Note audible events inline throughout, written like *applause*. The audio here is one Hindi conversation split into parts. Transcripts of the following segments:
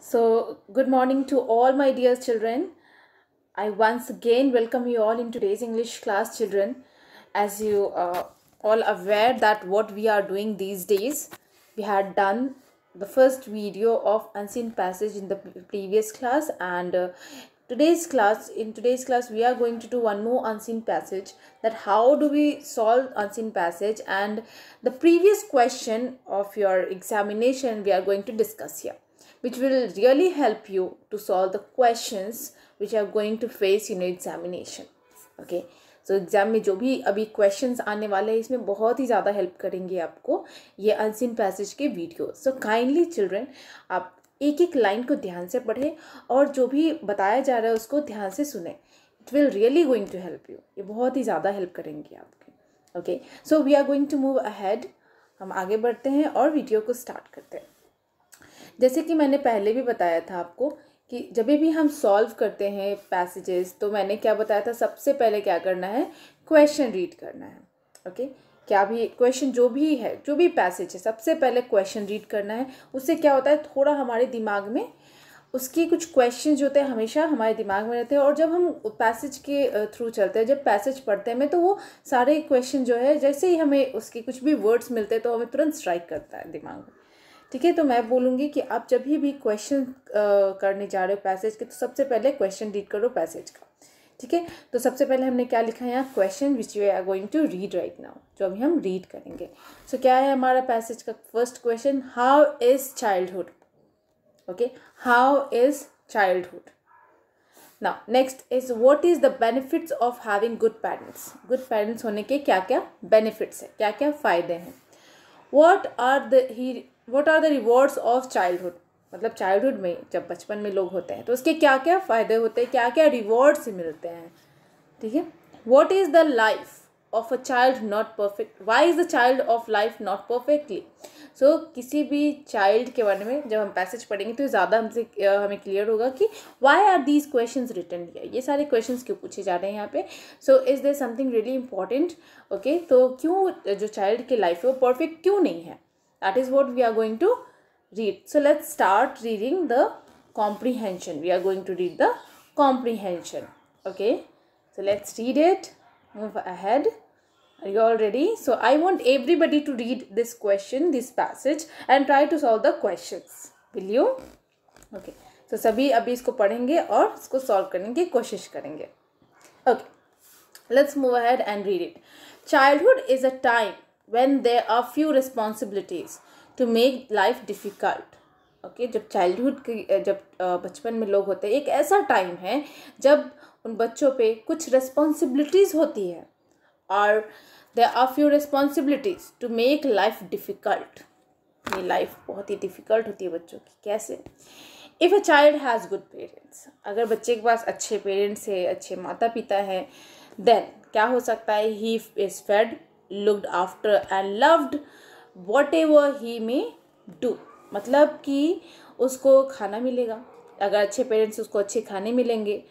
So, good morning to all my dear children. I once again welcome you all in today's English class, children. As you are uh, all aware that what we are doing these days, we had done the first video of unseen passage in the previous class and uh, today's class in today's class we are going to do one more unseen passage that how do we solve unseen passage and the previous question of your examination we are going to discuss here which will really help you to solve the questions which are going to face in examination okay so exam में जो भी अभी क्वेश्चंस आने वाले हैं इसमें बहुत ही ज़्यादा हेल्प करेंगे आपको ये अनसिन पैसेज के वीडियो सो काइंडली चिल्ड्रन आप एक एक लाइन को ध्यान से पढ़ें और जो भी बताया जा रहा है उसको ध्यान से सुने it will really going to help you ये बहुत ही ज़्यादा हेल्प करेंगे आपके okay so we are going to move ahead हम आगे बढ़ते हैं और वीडियो को स्टार्ट करते हैं जैसे कि मैंने पहले भी बताया था आपको कि जब भी हम सॉल्व करते हैं पैसेजेस तो मैंने क्या बताया था सबसे पहले क्या करना है क्वेश्चन रीड करना है ओके क्या भी क्वेश्चन जो भी है जो भी पैसेज है सबसे पहले क्वेश्चन रीड करना है उससे क्या होता है थोड़ा हमारे दिमाग में उसके कुछ क्वेश्चन जो होते हैं हमेशा हमारे दिमाग में रहते हैं और जब हम पैसेज के थ्रू चलते हैं जब पैसेज पढ़ते हैं तो वो सारे क्वेश्चन जो है जैसे ही हमें उसके कुछ भी वर्ड्स मिलते हैं तो हमें तुरंत स्ट्राइक करता है दिमाग में ठीक है तो मैं बोलूँगी कि आप जब भी क्वेश्चन करने जा रहे हो पैसेज के तो सबसे पहले क्वेश्चन रीड करो पैसेज का ठीक है तो सबसे पहले हमने क्या लिखा है यहाँ question which you are going to read right now जो अभी हम रीड करेंगे सो so, क्या है हमारा पैसेज का first question how is childhood okay how is childhood now next is what is the benefits of having good parents good parents होने के क्या क्या बेनिफिट्स हैं क्या क्या फ़ायदे हैं what are the he what are the rewards of childhood मतलब चाइल्डहुड में जब बचपन में लोग होते हैं तो उसके क्या क्या फ़ायदे होते हैं क्या क्या रिवॉर्ड्स मिलते हैं ठीक है what is the life of a child not perfect why is the child of life not perfectly so किसी भी चाइल्ड के बारे में जब हम पैसेज पढ़ेंगे तो ज़्यादा हमसे हमें क्लियर होगा कि why are these question return ये सारे क्वेश्चन क्यों पूछे जा रहे हैं यहाँ पे so is there something really important okay तो क्यों जो चाइल्ड की लाइफ है वो परफेक्ट क्यों नहीं है That is what we are going to read. So let's start reading the comprehension. We are going to read the comprehension. Okay. So let's read it. Move ahead. Are you all ready? So I want everybody to read this question, this passage and try to solve the questions. Will you? Okay. So, sabhi abhi isko पढ़ेंगे aur isko solve karenge, koshish karenge. Okay. Let's move ahead and read it. Childhood is a time. when there are few responsibilities to make life difficult okay okay, जब चाइल्डहुड की जब बचपन में लोग होते हैं एक ऐसा टाइम है जब उन बच्चों पे कुछ रिस्पॉन्सिबिलिटीज़ होती है और they are few responsibilities to make life difficult ये लाइफ बहुत ही डिफ़िकल्ट होती है बच्चों की कैसे if a child has good parents अगर बच्चे के पास अच्छे पेरेंट्स है अच्छे माता पिता हैं देन क्या हो सकता है he is fed looked after and loved whatever he may do मतलब कि उसको खाना मिलेगा अगर अच्छे पेरेंट्स उसको अच्छे खाने मिलेंगे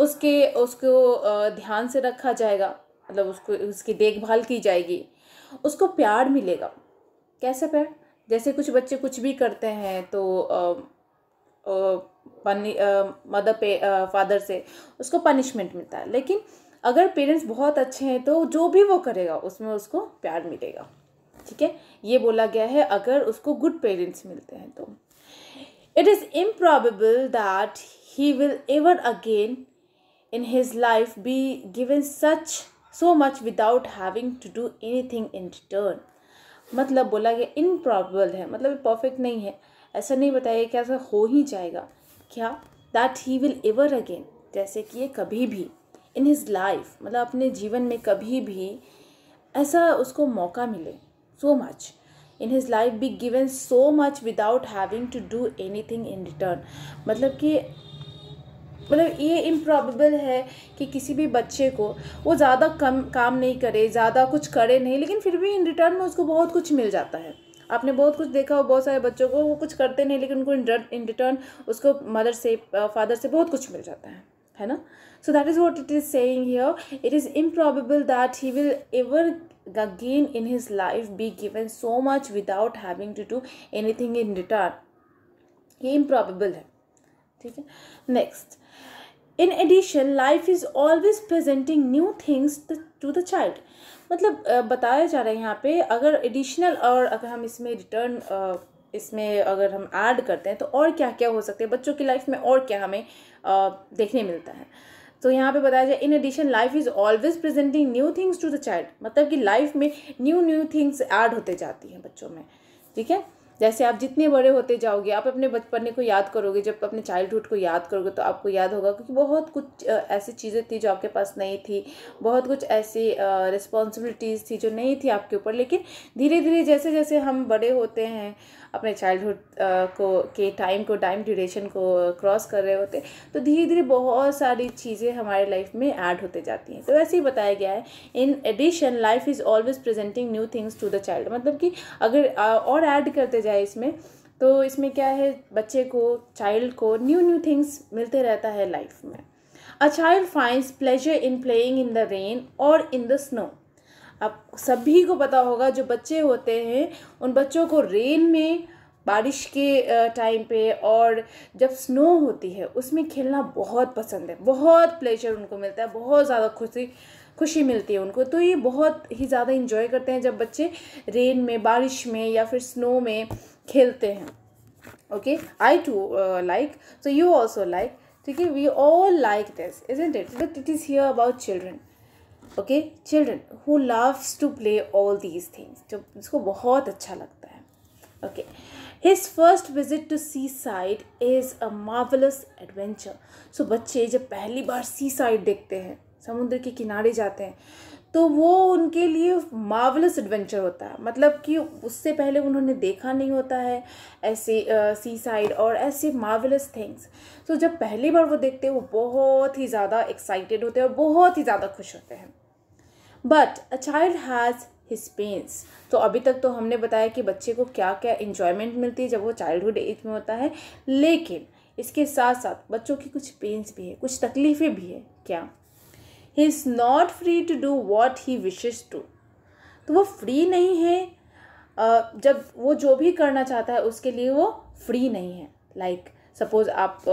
उसके उसको ध्यान से रखा जाएगा मतलब उसको उसकी देखभाल की जाएगी उसको प्यार मिलेगा कैसे प्यार जैसे कुछ बच्चे कुछ भी करते हैं तो पनी मदर पे फादर से उसको पनिशमेंट मिलता है लेकिन अगर पेरेंट्स बहुत अच्छे हैं तो जो भी वो करेगा उसमें उसको प्यार मिलेगा ठीक है ये बोला गया है अगर उसको गुड पेरेंट्स मिलते हैं तो it is improbable that he will ever again in his life be given such so much without having to do anything in return मतलब बोला गया इम्प्रॉबेबल है मतलब परफेक्ट नहीं है ऐसा नहीं बताया कि ऐसा हो ही जाएगा क्या that he will ever again जैसे कि ये कभी भी इन हिज़ लाइफ मतलब अपने जीवन में कभी भी ऐसा उसको मौका मिले so much in his life be given so much without having to do anything in return मतलब कि मतलब ये इम्प्रॉबेबल है कि किसी भी बच्चे को वो ज़्यादा कम काम नहीं करे ज़्यादा कुछ करे नहीं लेकिन फिर भी इन रिटर्न में उसको बहुत कुछ मिल जाता है आपने बहुत कुछ देखा हो बहुत सारे बच्चों को वो कुछ करते नहीं लेकिन उनको इन रिटर्न उसको मदर से फादर uh, से बहुत कुछ मिल जाता है है ना so that is what it is saying here it is improbable that he will ever again in his life be given so much without having to do anything in return ये इम्प्रॉबेबल है ठीक है next in addition life is always presenting new things to the child मतलब बताया जा रहा है यहाँ पे अगर एडिशनल और अगर हम इसमें रिटर्न इसमें अगर हम ऐड करते हैं तो और क्या क्या हो सकते हैं बच्चों की लाइफ में और क्या हमें देखने मिलता है तो यहाँ पे बताया जाए in addition life is always presenting new things to the child मतलब कि लाइफ में न्यू न्यू थिंग्स ऐड होते जाती हैं बच्चों में ठीक है जैसे आप जितने बड़े होते जाओगे आप अपने बचपन को याद करोगे जब अपने चाइल्डहुड को याद करोगे तो आपको याद होगा क्योंकि बहुत कुछ ऐसी चीज़ें थी जो आपके पास नहीं थी बहुत कुछ ऐसी रिस्पॉन्सिबिलिटीज़ थी जो नहीं थी आपके ऊपर लेकिन धीरे धीरे जैसे जैसे हम बड़े होते हैं अपने चाइल्डहुड को के टाइम को टाइम ड्यूरेशन को क्रॉस कर रहे होते तो धीरे धीरे बहुत सारी चीज़ें हमारे लाइफ में ऐड होते जाती हैं तो वैसे ही बताया गया है in addition life is always presenting new things to the child मतलब कि अगर और ऐड करते जाए किया है इसमें तो इसमें क्या है बच्चे को चाइल्ड को न्यू न्यू थिंग्स मिलते रहता है लाइफ में a child finds pleasure in playing in the rain और इन द स्नो अब सभी को पता होगा जो बच्चे होते हैं उन बच्चों को रेन में बारिश के टाइम पे और जब स्नो होती है उसमें खेलना बहुत पसंद है बहुत प्लेजर उनको मिलता है बहुत ज़्यादा खुशी खुशी मिलती है उनको तो ये बहुत ही ज़्यादा इंजॉय करते हैं जब बच्चे रेन में बारिश में या फिर स्नो में खेलते हैं okay I too like so you also like ठीक है we all like this is it but it is here about children okay children who loves to play all these things जो इसको बहुत अच्छा लगता है okay his first visit to C side is a marvellous adventure so बच्चे जब पहली बार सी साइड देखते हैं समुद्र के किनारे जाते हैं तो वो उनके लिए मार्वलस एडवेंचर होता है मतलब कि उससे पहले उन्होंने देखा नहीं होता है ऐसे सी uh, साइड और ऐसे मार्वलस थिंग्स तो जब पहली बार वो देखते हैं वो बहुत ही ज़्यादा एक्साइटेड होते हैं और बहुत ही ज़्यादा खुश होते हैं but a child has his pains तो अभी तक तो हमने बताया कि बच्चे को क्या क्या इन्जॉयमेंट मिलती है जब वो चाइल्डहुड एज में होता है लेकिन इसके साथ साथ बच्चों की कुछ पेंस भी है कुछ तकलीफ़ें भी है क्या he is not free to do what he wishes to तो वो फ्री नहीं है जब वो जो भी करना चाहता है उसके लिए वो फ्री नहीं है लाइक like, सपोज आप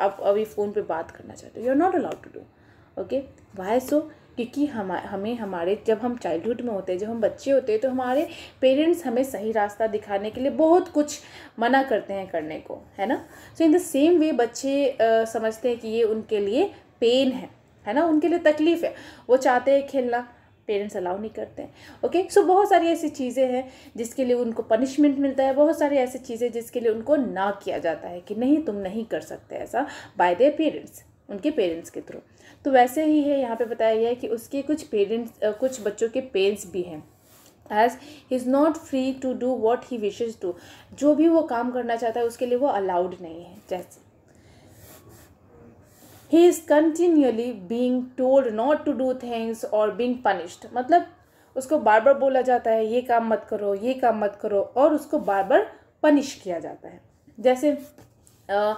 आप अभी फ़ोन पे बात करना चाहते हो you are not allowed to do okay why so क्योंकि हम हमें हमारे जब हम चाइल्डहुड में होते हैं जब हम बच्चे होते हैं तो हमारे पेरेंट्स हमें सही रास्ता दिखाने के लिए बहुत कुछ मना करते हैं करने को है ना सो इन द सेम वे बच्चे uh, समझते हैं कि ये उनके लिए पेन है है ना उनके लिए तकलीफ़ है वो चाहते हैं खेलना पेरेंट्स अलाउ नहीं करते ओके सो so, बहुत सारी ऐसी चीज़ें हैं जिसके लिए उनको पनिशमेंट मिलता है बहुत सारी ऐसी चीज़ें जिसके लिए उनको ना किया जाता है कि नहीं तुम नहीं कर सकते ऐसा बाय दे पेरेंट्स उनके पेरेंट्स के थ्रू तो वैसे ही है यहाँ पे बताया गया है कि उसके कुछ पेरेंट्स कुछ बच्चों के पेरेंट्स भी हैं as he is not free to do what he wishes to जो भी वो काम करना चाहता है उसके लिए वो अलाउड नहीं है जैसे he is continuously being told not to do things और बींग पनिश्ड मतलब उसको बार बार बोला जाता है ये काम मत करो ये काम मत करो और उसको बार बार पनिश किया जाता है जैसे आ, आ,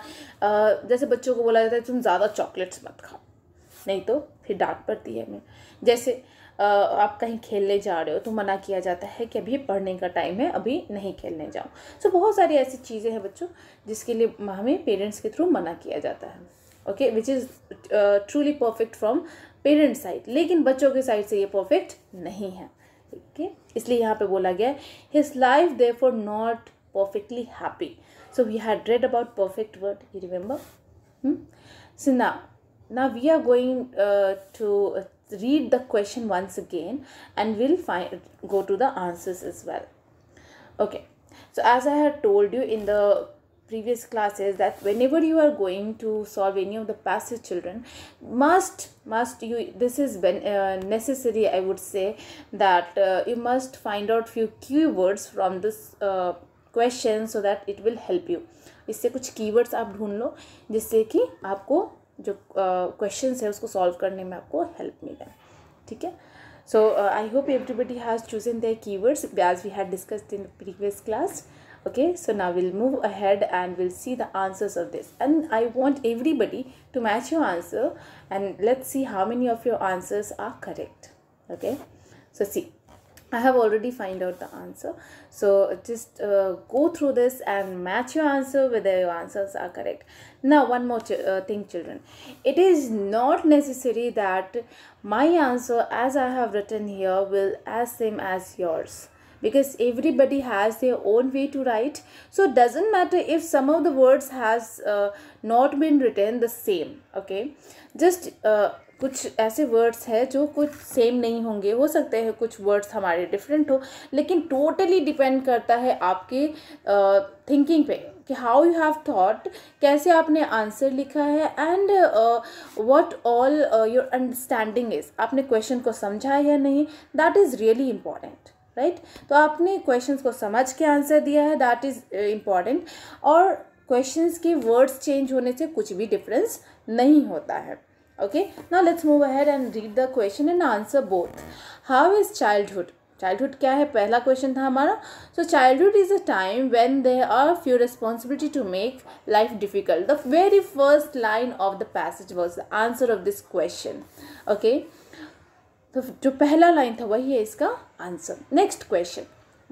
जैसे बच्चों को बोला जाता है तुम ज़्यादा चॉकलेट्स मत खाओ नहीं तो फिर डांट पड़ती है हमें जैसे आ, आप कहीं खेलने जा रहे हो तो मना किया जाता है कि अभी पढ़ने का टाइम है अभी नहीं खेलने जाओ सो so, बहुत सारी ऐसी चीज़ें हैं बच्चों जिसके लिए हमें पेरेंट्स के थ्रू मना किया जाता है okay which is truly perfect from parent side लेकिन बच्चों के साइड से ये परफेक्ट नहीं है ओके okay? इसलिए यहाँ पे बोला गया है his life therefore not so we had read about perfect word you remember hmm? so now now we are going uh, to uh, read the question once again and we'll find go to the answers as well okay so as i had told you in the previous classes that whenever you are going to solve any of the passage children must must you this is ben, uh, necessary i would say that uh, you must find out few keywords from this uh, question so that it will help you इससे कुछ keywords आप ढूंढ लो जिससे कि आपको जो क्वेश्चन uh, है उसको सॉल्व करने में आपको हेल्प मिले ठीक है so uh, i hope everybody has chosen their keywords as we had discussed in the previous class okay so now we'll move ahead and we'll see the answers of this and i want everybody to match your answer and let's see how many of your answers are correct okay so see I have already find out the answer. So just uh, go through this and match your answer whether your answers are correct. Now one more uh, thing children. It is not necessary that my answer as I have written here will as same as yours. because everybody has their own way to write so it doesn't matter if some of the words has uh, not been written the same okay just uh, कुछ ऐसे वर्ड्स है जो कुछ सेम नहीं होंगे हो सकते हैं कुछ वर्ड्स हमारे डिफरेंट हो लेकिन टोटली डिपेंड करता है आपके थिंकिंग uh, पे कि हाउ यू हैव थॉट कैसे आपने आंसर लिखा है and what all your understanding is आपने क्वेश्चन को समझा या नहीं that is really important right right? तो आपने क्वेश्चन को समझ के आंसर दिया है दैट इज़ इम्पॉर्टेंट और क्वेश्चन के वर्ड्स चेंज होने से कुछ भी डिफरेंस नहीं होता है ओके ना let's move ahead and read the question and answer both how is childhood childhood क्या है पहला क्वेश्चन था हमारा so childhood is a time when there are few responsibility to make life difficult the very first line of the passage was the answer of this question okay तो जो पहला लाइन था वही है इसका answer next question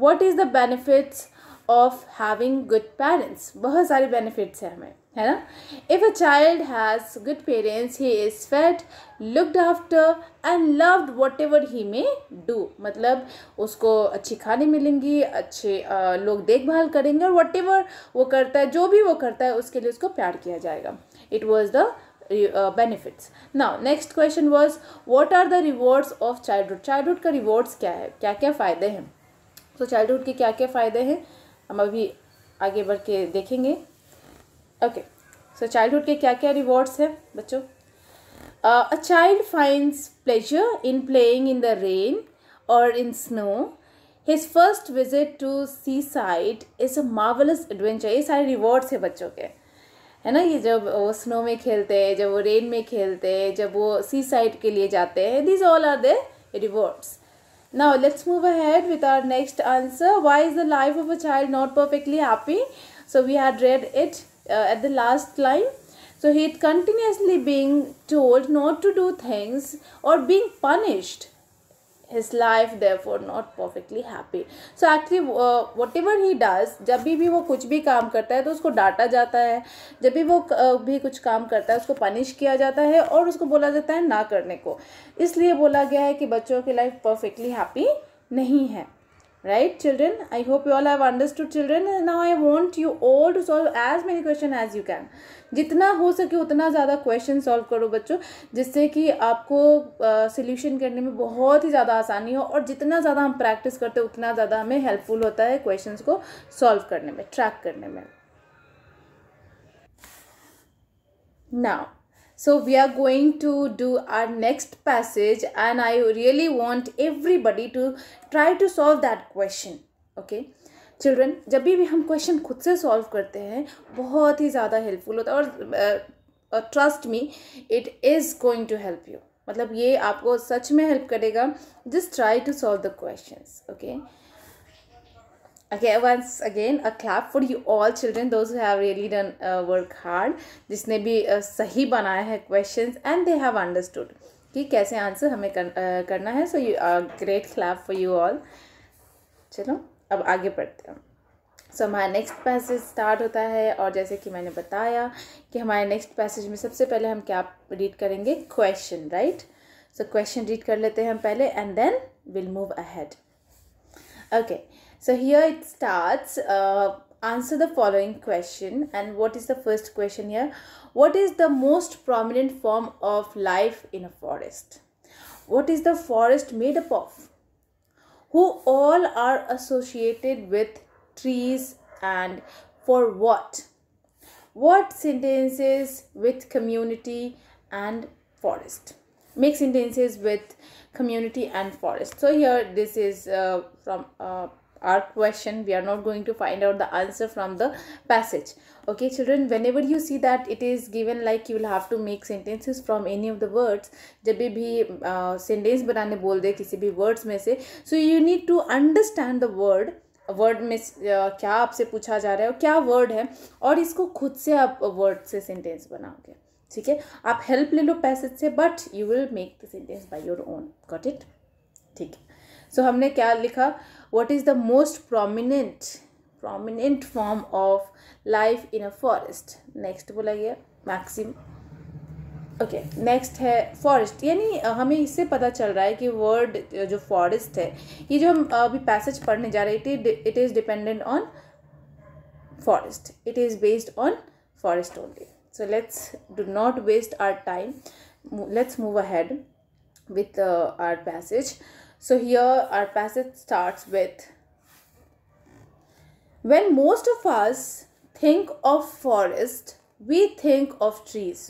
what is the benefits of having good parents बहुत सारे बेनिफिट्स हैं हमें है ना if a child has good parents he is fed looked after and loved whatever he may do मतलब उसको अच्छी खाने मिलेंगी अच्छे लोग देखभाल करेंगे और वट एवर वो करता है जो भी वो करता है उसके लिए उसको प्यार किया जाएगा इट वॉज़ द बेनिफिट्स ना next question was what are the rewards of childhood childhood का रिवॉर्ड्स क्या है क्या क्या फ़ायदे हैं तो हुड के क्या क्या फ़ायदे हैं हम अभी आगे बढ़ के देखेंगे ओके सो चाइल्ड हुड के क्या क्या रिवॉर्ड्स हैं बच्चों a child finds pleasure in playing in the rain और in snow his first visit to C seaside is a marvellous adventure ये सारे रिवॉर्ड्स हैं बच्चों के है ना ये जब वो स्नो में खेलते हैं जब वो रेन में खेलते हैं जब वो सी साइड के लिए जाते हैं these all are the rewards now let's move a ahead with our next answer why is the life of a child not perfectly happy so we had read it at the last line so he it continuously being told not to do things और being punished his life therefore not perfectly happy so actually uh, whatever he does जब भी भी वो कुछ भी काम करता है तो उसको डांटा जाता है जब भी वो uh, भी कुछ काम करता है उसको पनिश किया जाता है और उसको बोला जाता है ना करने को इसलिए बोला गया है कि बच्चों की लाइफ परफेक्टली हैप्पी नहीं है right children i hope you all have understood children and now i want you all to solve as many question as you can जितना हो सके उतना ज़्यादा क्वेश्चन सॉल्व करो बच्चों जिससे कि आपको सोल्यूशन uh, करने में बहुत ही ज़्यादा आसानी हो और जितना ज़्यादा हम प्रैक्टिस करते हैं उतना ज़्यादा हमें हेल्पफुल होता है क्वेश्चंस को सॉल्व करने में ट्रैक करने में now so we are going to do our next passage and i really want everybody to try to solve that question okay children जब भी हम क्वेश्चन खुद से सॉल्व करते हैं बहुत ही ज़्यादा हेल्पफुल होता है और trust me it is going to help you मतलब ये आपको सच में हेल्प करेगा just try to solve the questions okay Okay, once again a clap for you all children those who have really done uh, work hard जिसने भी uh, सही बनाया है questions and they have understood कि कैसे आंसर हमें कर, uh, करना है so you great clap for you all चलो अब आगे बढ़ते हैं सो so, हमारा नेक्स्ट पैसेज स्टार्ट होता है और जैसे कि मैंने बताया कि हमारे नेक्स्ट पैसेज में सबसे पहले हम क्या रीड करेंगे question right so question read कर लेते हैं हम पहले and then will move ahead okay So here it starts. Uh, answer the following question. And what is the first question here? What is the most prominent form of life in a forest? What is the forest made up of? Who all are associated with trees and for what? What sentences with community and forest? Make sentences with community and forest. So here this is uh, from uh, our question we are not going to find out the answer from the passage okay children whenever you see that it is given like you will have to make sentences from any of the words जब भी सेंटेंस uh, बनाने बोल दे किसी भी वर्ड्स में से so you need to understand the word word में क्या आपसे पूछा जा रहा है और क्या वर्ड है और इसको खुद से आप वर्ड से सेंटेंस बनाओगे ठीक है आप हेल्प ले लो पैसेज से but you will make the sentence by your own got it ठीक है सो हमने क्या लिखा what is the most prominent prominent form of life in a forest next बोला गया मैक्सिम ओके नेक्स्ट है फॉरेस्ट यानी हमें इससे पता चल रहा है कि वर्ड जो फॉरेस्ट है ये जो हम अभी पैसेज पढ़ने जा रहे हैं it is dependent on forest it is based on forest only so let's do not waste our time let's move ahead with our passage So here our passage starts with When most of us think of forest, we think of trees.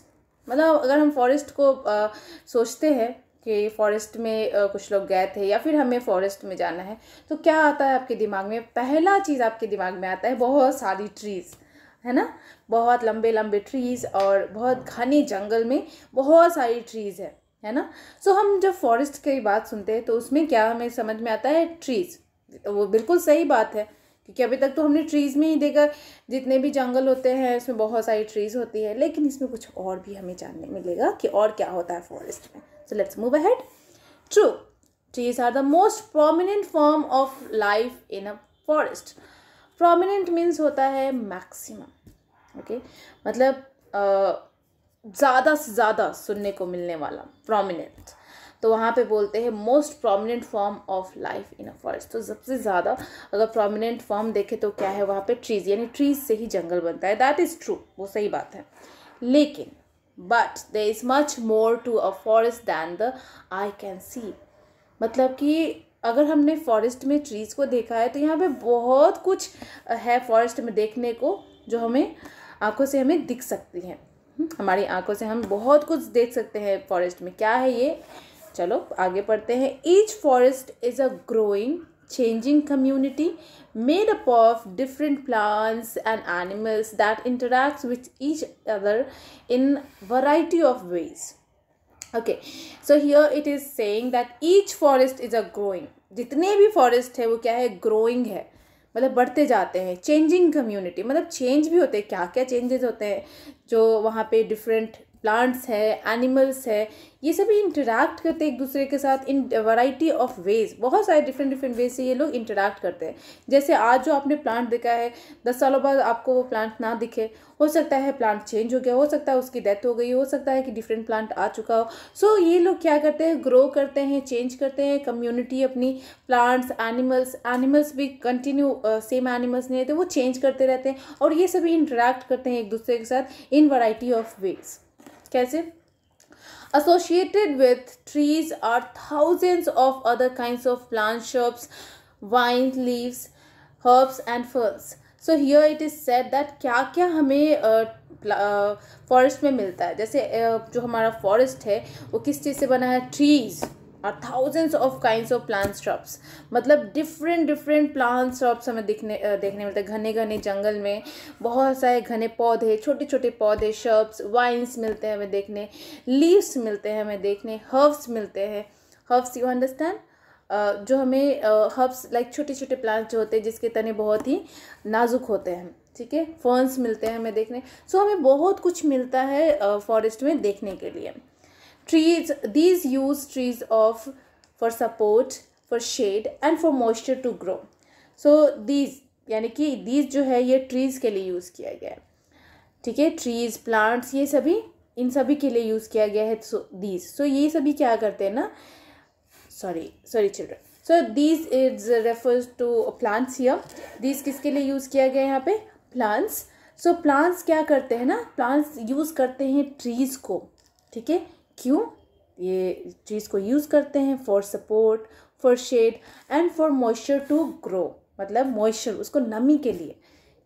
मतलब अगर हम फॉरेस्ट को आ, सोचते हैं कि फॉरेस्ट में आ, कुछ लोग गए थे या फिर हमें फॉरेस्ट में जाना है तो क्या आता है आपके दिमाग में पहला चीज़ आपके दिमाग में आता है बहुत सारी ट्रीज़ है ना बहुत लंबे लंबे ट्रीज़ और बहुत घने जंगल में बहुत सारी ट्रीज़ है है ना सो so, हम जब फॉरेस्ट की बात सुनते हैं तो उसमें क्या हमें समझ में आता है ट्रीज़ वो बिल्कुल सही बात है क्योंकि अभी तक तो हमने ट्रीज़ में ही देखा जितने भी जंगल होते हैं उसमें बहुत सारी ट्रीज़ होती है लेकिन इसमें कुछ और भी हमें जानने मिलेगा कि और क्या होता है फॉरेस्ट में so let's move ahead true trees are the most prominent form of life in a forest prominent means होता है ओके okay मतलब ज़्यादा से ज़्यादा सुनने को मिलने वाला प्रोमिनेंट तो वहाँ पे बोलते हैं most prominent form of life in a forest तो सबसे ज़्यादा अगर प्रोमिनेंट फॉर्म देखें तो क्या है वहाँ पे ट्रीज़ यानी ट्रीज से ही जंगल बनता है दैट इज़ ट्रू वो सही बात है लेकिन but there is much more to a forest than the eye can see मतलब कि अगर हमने फॉरेस्ट में ट्रीज़ को देखा है तो यहाँ पे बहुत कुछ है फॉरेस्ट में देखने को जो हमें आँखों से हमें दिख सकती हैं हमारी आंखों से हम बहुत कुछ देख सकते हैं फॉरेस्ट में क्या है ये चलो आगे पढ़ते हैं each forest is a growing changing community made up of different plants and animals that interacts with each other in variety of ways okay so here it is saying that each forest is a growing जितने भी फॉरेस्ट है वो क्या है ग्रोइंग है मतलब बढ़ते जाते हैं चेंजिंग कम्युनिटी मतलब चेंज भी होते हैं क्या क्या चेंजेस होते हैं जो वहाँ पे डिफरेंट प्लांट्स है एनिमल्स है ये सभी इंटरेक्ट करते हैं एक दूसरे के साथ इन वैरायटी ऑफ वेज बहुत सारे डिफरेंट डिफरेंट वेज से ये लोग इंटरेक्ट करते हैं जैसे आज जो आपने प्लांट देखा है दस सालों बाद आपको वो प्लांट ना दिखे हो सकता है प्लांट चेंज हो गया हो सकता है उसकी डेथ हो गई हो सकता है कि डिफरेंट प्लांट आ चुका हो सो so, ये लोग क्या करते हैं ग्रो करते हैं चेंज करते हैं कम्युनिटी अपनी प्लांट्स एनिमल्स एनिमल्स भी कंटिन्यू सेम एनिमल्स नहीं रहते वो चेंज करते रहते हैं और ये सभी इंटरेक्ट करते हैं एक दूसरे के साथ इन वराइटी ऑफ वेज़ कैसे associated with trees are thousands of other kind of plant shrubs vine leaves herbs and ferns so here it is said that क्या क्या हमें फॉरेस्ट uh, uh, में मिलता है जैसे uh, जो हमारा फॉरेस्ट है वो किस चीज़ से बना है ट्रीज़ और thousands of kinds of plant shrubs मतलब डिफरेंट डिफरेंट प्लांट शॉप्स हमें दिखने uh, देखने मिलते हैं घने घने जंगल में बहुत सारे घने पौधे छोटे छोटे पौधे शर्ब्स वाइन्स मिलते हैं हमें देखने लीव्स मिलते हैं हमें देखने हर्ब्स मिलते हैं हर्ब्स यू अंडरस्टैंड जो हमें हर्ब्स लाइक छोटे छोटे प्लांट्स जो होते हैं जिसके तने बहुत ही नाजुक होते हैं ठीक है फर्न्स मिलते हैं हमें देखने सो so, हमें बहुत कुछ मिलता है फॉरेस्ट uh, में देखने के लिए trees these use trees of for support for shade and for moisture to grow so these यानी कि these जो है ये trees के लिए use किया गया है ठीक है trees plants ये सभी इन सभी के लिए use किया गया है so these so ये सभी क्या करते हैं ना sorry sorry children so these is refers to plants here these किसके लिए use किया गया है यहाँ पे plants so plants क्या करते हैं ना plants use करते हैं trees को ठीक है क्यों ये चीज़ को यूज़ करते हैं for support for shade and for moisture to grow मतलब मॉइस्चर उसको नमी के लिए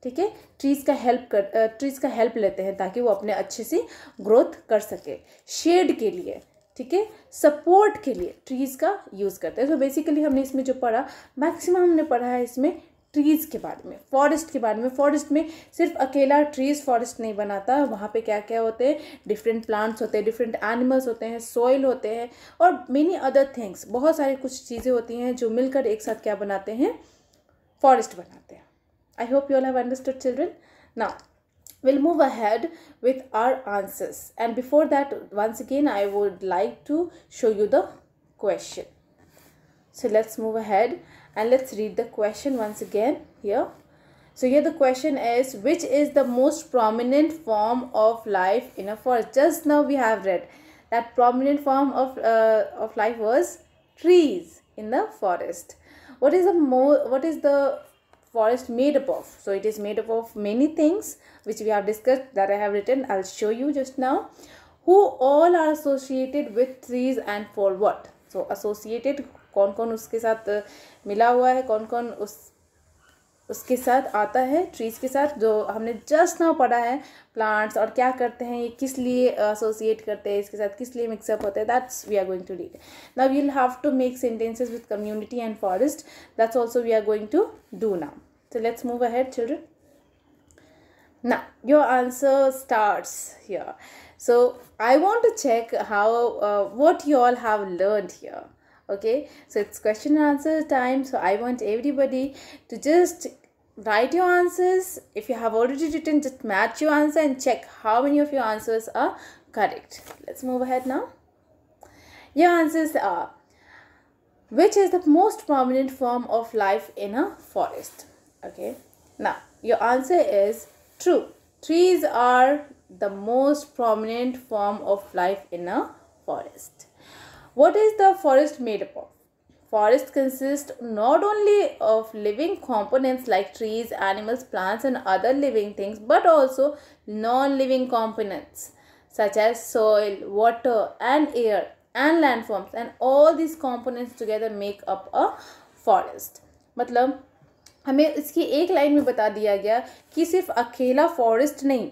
ठीक है ट्रीज़ का हेल्प कर ट्रीज़ का हेल्प लेते हैं ताकि वो अपने अच्छे से ग्रोथ कर सके शेड के लिए ठीक है सपोर्ट के लिए ट्रीज़ का यूज़ करते हैं तो बेसिकली हमने इसमें जो पढ़ा मैक्सिमम हमने पढ़ा है इसमें ट्रीज़ के बारे में फॉरेस्ट के बारे में फॉरेस्ट में सिर्फ अकेला ट्रीज़ फॉरेस्ट नहीं बनाता वहाँ पे क्या क्या होते हैं डिफरेंट प्लांट्स होते हैं डिफरेंट एनिमल्स होते हैं सॉइल होते हैं और मेनी अदर थिंग्स बहुत सारी कुछ चीज़ें होती हैं जो मिलकर एक साथ क्या बनाते हैं फॉरेस्ट बनाते हैं I hope you all have understood children now will move ahead with our answers and before that once again I would like to show you the question so let's move ahead and let's read the question once again here so here the question is which is the most prominent form of life in a forest just now we have read that prominent form of uh, of life was trees in the forest what is the more what is the forest made up of so it is made up of many things which we have discussed that i have written i'll show you just now who all are associated with trees and for what so associated कौन कौन उसके साथ मिला हुआ है कौन कौन उस उसके साथ आता है ट्रीज़ के साथ जो हमने जस्ट ना पढ़ा है प्लांट्स और क्या करते हैं ये किस लिए एसोसिएट करते हैं इसके साथ किस लिए मिक्सअप होता है that's we are going to do now we'll have to make sentences with community and forest that's also we are going to do now so let's move ahead children ना your answer starts here so I want check how how you all have learn have okay so it's question and answer time so i want everybody to just write your answers if you have already written just match your answer and check how many of your answers are correct let's move ahead now your answers are which is the most prominent form of life in a forest okay now your answer is true trees are the most prominent form of life in a forest What is the forest made up of? Forest consists not only of living components like trees, animals, plants and other living things but also non-living components such as soil, water and air and landforms and all these components together make up a forest. मतलब हमें इसकी एक लाइन में बता दिया गया कि सिर्फ अकेला फॉरेस्ट नहीं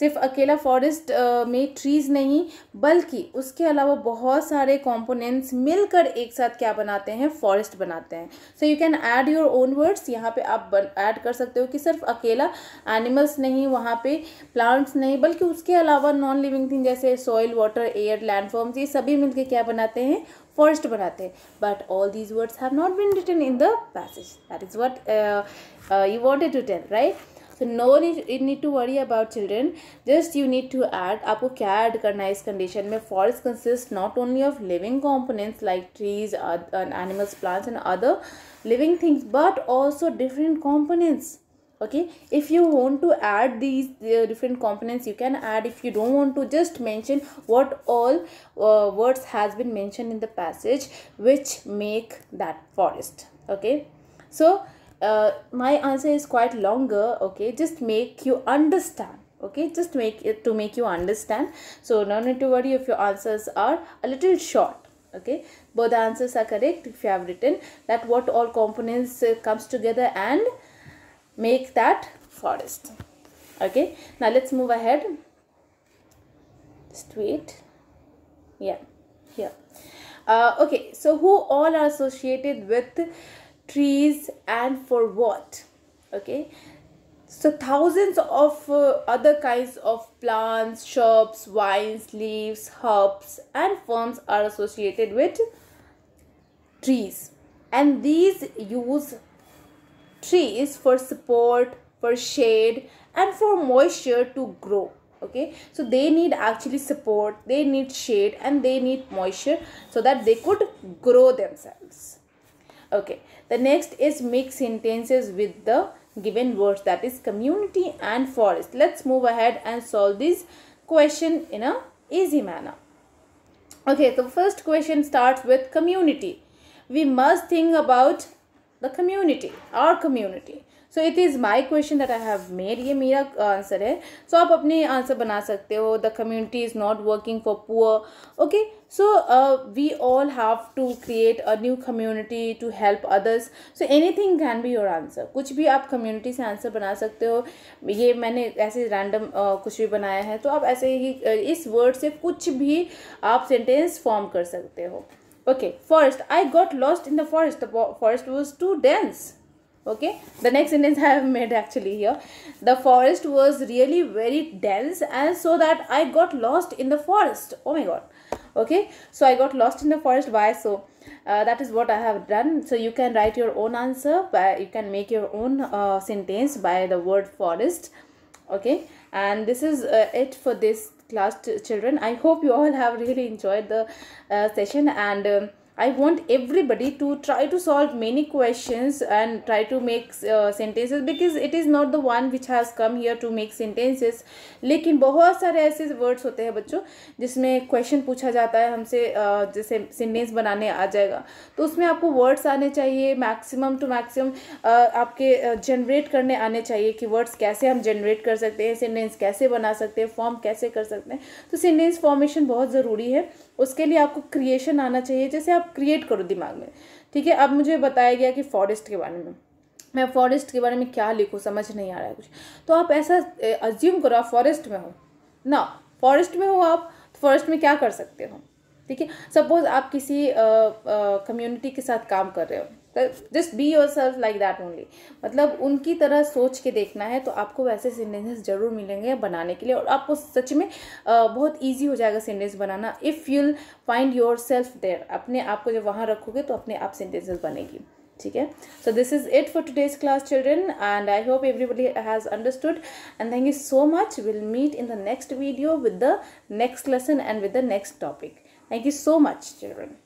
सिर्फ अकेला फॉरेस्ट में ट्रीज़ नहीं बल्कि उसके अलावा बहुत सारे कॉम्पोनेंट्स मिलकर एक साथ क्या बनाते हैं फॉरेस्ट बनाते हैं so you can add your own words यहाँ पे आप ऐड कर सकते हो कि सिर्फ अकेला एनिमल्स नहीं वहाँ पे प्लांट्स नहीं बल्कि उसके अलावा नॉन लिविंग थिंग जैसे सॉइल वाटर एयर लैंडफॉर्म्स ये सभी मिलकर क्या बनाते हैं फॉरेस्ट बनाते हैं but all these words have not been written in the passage that is what you wanted to tell right so no need, need to worry about children just you need to add आपको क्या ऐड करना है इस कंडीशन में forest consist not only of living components like trees animals plants and other living things but also different components okay if you want to add these uh, different components you can add if you don't want to just mention what all uh, words has been mentioned in the passage which make that forest okay so uh, my answer is quite longer okay just make you understand okay just make it to make you understand so no need to worry if your answers are a little short okay both answers are correct if you have written that what all components uh, comes together and make that forest okay now let's move ahead just wait yeah here uh, okay so who all are associated with trees and for what okay so thousands of uh, other kinds of plants shrubs vines leaves herbs and ferns are associated with trees and these use trees for support for shade and for moisture to grow okay so they need actually support they need shade and they need moisture so that they could grow themselves okay the next is make sentences with the given words that is community and forest let's move ahead and solve this question in a easy manner okay the first question starts with community we must think about the community our community so it is my question that I have made ये मेरा आंसर uh, है सो so, आप अपने आंसर बना सकते हो the community is not working for poor okay so we all have to create a new community to help others so anything can be your answer कुछ भी आप कम्युनिटी से आंसर बना सकते हो ये मैंने ऐसे रैंडम uh, कुछ भी बनाया है तो आप ऐसे ही uh, इस वर्ड से कुछ भी आप सेंटेंस फॉर्म कर सकते हो okay first I got lost in the forest the forest was too dense okay the next sentence *laughs* i have made actually here the forest was really very dense and so that i got lost in the forest oh my god okay so i got lost in the forest why so uh, that is what i have done so you can write your own answer by you can make your own uh, sentence by the word forest okay and this is uh, it for this class children i hope you all have really enjoyed the uh, session and um, I want everybody to try to solve many questions and try to make uh, sentences because it is not the one which has come here to make sentences lekin bahut sare aise words hote hain bachcho jisme question pucha jata hai humse jaise sentence banane aa jayega to usme aapko words aane chahiye maximum to maximum aapke generate karne aane chahiye ki words kaise hum generate kar sakte hain sentence kaise bana sakte hain form kaise kar sakte hain to sentence formation bahut zaruri hai उसके लिए आपको क्रिएशन आना चाहिए जैसे आप क्रिएट करो दिमाग में ठीक है अब मुझे बताया गया कि फॉरेस्ट के बारे में मैं फॉरेस्ट के बारे में क्या लिखूँ समझ नहीं आ रहा है कुछ तो आप ऐसा अज्यूम करो आप फॉरेस्ट में हो ना फॉरेस्ट में हो आप तो फॉरेस्ट में क्या कर सकते हो ठीक है सपोज़ आप किसी कम्युनिटी के साथ काम कर रहे हो just be yourself like that only मतलब उनकी तरह सोच के देखना है तो आपको वैसे सेंटेंसेस ज़रूर मिलेंगे बनाने के लिए और आपको सच में बहुत ईजी हो जाएगा सेंटेंस बनाना if you'll find yourself there अपने आप को जब वहाँ रखोगे तो अपने आप सेंटेंसेस बनेगी ठीक है so this is it for today's class children and I hope everybody has understood and thank you so much will meet in the next video with the next lesson and with the next topic thank you so much children